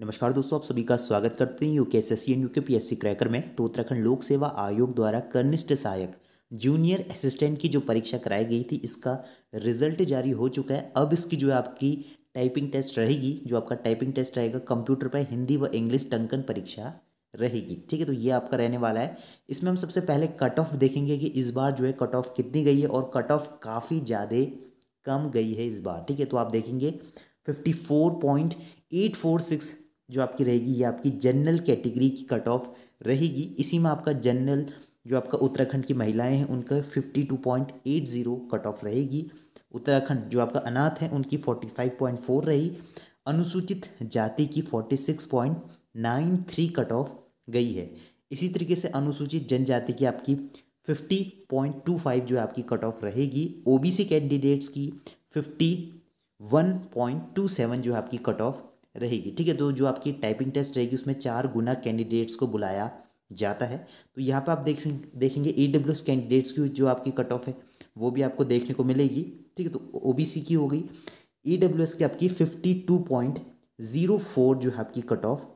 नमस्कार दोस्तों आप सभी का स्वागत करते हैं U K S S C and U K P S C cracker में तो उत्तराखंड लोक सेवा आयोग द्वारा कनिष्ठ सहायक जूनियर असिस्टेंट की जो परीक्षा कराई गई थी इसका रिजल्ट जारी हो चुका है अब इसकी जो है आपकी टाइपिंग टेस्ट रहेगी जो आपका टाइपिंग टेस्ट रहेगा कंप्यूटर पर हिंदी व इंग्लिश टंकन परीक्षा रहेगी ठीक है तो ये आपका रहने वाला है इसमें हम सबसे पहले कट ऑफ देखेंगे कि इस बार जो है कट ऑफ कितनी गई है और कट ऑफ काफ़ी ज़्यादा कम गई है इस बार ठीक है तो आप देखेंगे fifty four point eight four six जो आपकी रहेगी ये आपकी जनरल कैटेगरी की कट ऑफ रहेगी इसी में आपका जनरल जो आपका उत्तराखंड की महिलाएं हैं उनका fifty two point eight zero cut off रहेगी उत्तराखंड जो आपका अनाथ है उनकी फोर्टी फाइव पॉइंट फोर रही अनुसूचित जाति की forty six point nine three cut off गई है इसी तरीके से अनुसूचित जनजाति की आपकी फिफ्टी पॉइंट टू फाइव जो आपकी कट ऑफ रहेगी ओबीसी कैंडिडेट्स की fifty one point two seven जो आपकी कट ऑफ रहेगी ठीक है तो जो आपकी टाइपिंग टेस्ट रहेगी उसमें चार गुना कैंडिडेट्स को बुलाया जाता है तो यहाँ पर आप देख देखेंगे ई डब्ल्यू एस कैंडिडेट्स की जो आपकी कट ऑफ है वो भी आपको देखने को मिलेगी ठीक है तो ओ बी सी की हो गई ई डब्ल्यू एस की आपकी fifty two point zero four जो है आपकी कट ऑफ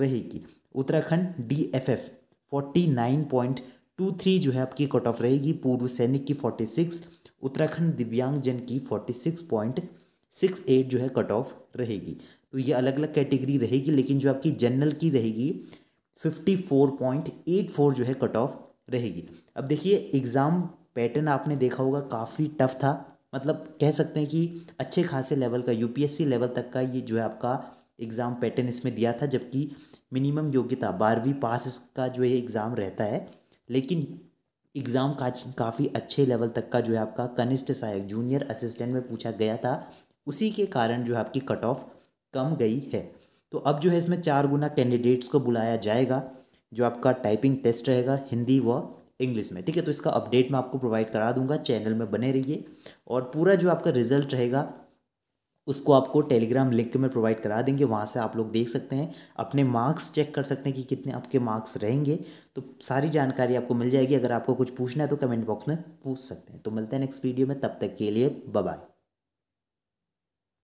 रहेगी Uttarakhand D F F forty nine point two three जो है आपकी कट ऑफ रहेगी पूर्व सैनिक की फोर्टी सिक्स उत्तराखंड दिव्यांगजन की forty six point six eight जो है कट ऑफ रहेगी तो ये अलग अलग कैटेगरी रहेगी लेकिन जो आपकी जनरल की रहेगी fifty four point eight four जो है कट ऑफ रहेगी अब देखिए एग्ज़ाम पैटर्न आपने देखा होगा काफ़ी टफ था मतलब कह सकते हैं कि अच्छे खासे लेवल का यूपीएससी लेवल तक का ये जो है आपका एग्ज़ाम पैटर्न इसमें दिया था जबकि मिनिमम योग्यता बारहवीं पास इसका जो है एग्ज़ाम रहता है लेकिन एग्ज़ाम का काफ़ी अच्छे लेवल तक का जो है आपका कनिष्ठ सहायक जूनियर असिस्टेंट में पूछा गया था उसी के कारण जो है आपकी कट ऑफ कम गई है तो अब जो है इसमें चार गुना कैंडिडेट्स को बुलाया जाएगा जो आपका टाइपिंग टेस्ट रहेगा हिंदी व इंग्लिश में ठीक है तो इसका अपडेट मैं आपको प्रोवाइड करा दूंगा चैनल में बने रहिए और पूरा जो आपका रिजल्ट रहेगा उसको आपको टेलीग्राम लिंक में प्रोवाइड करा देंगे वहाँ से आप लोग देख सकते हैं अपने मार्क्स चेक कर सकते हैं कि कितने आपके मार्क्स रहेंगे तो सारी जानकारी आपको मिल जाएगी अगर आपको कुछ पूछना है तो कमेंट बॉक्स में पूछ सकते हैं तो मिलते हैं नेक्स्ट वीडियो में तब तक के लिए बाय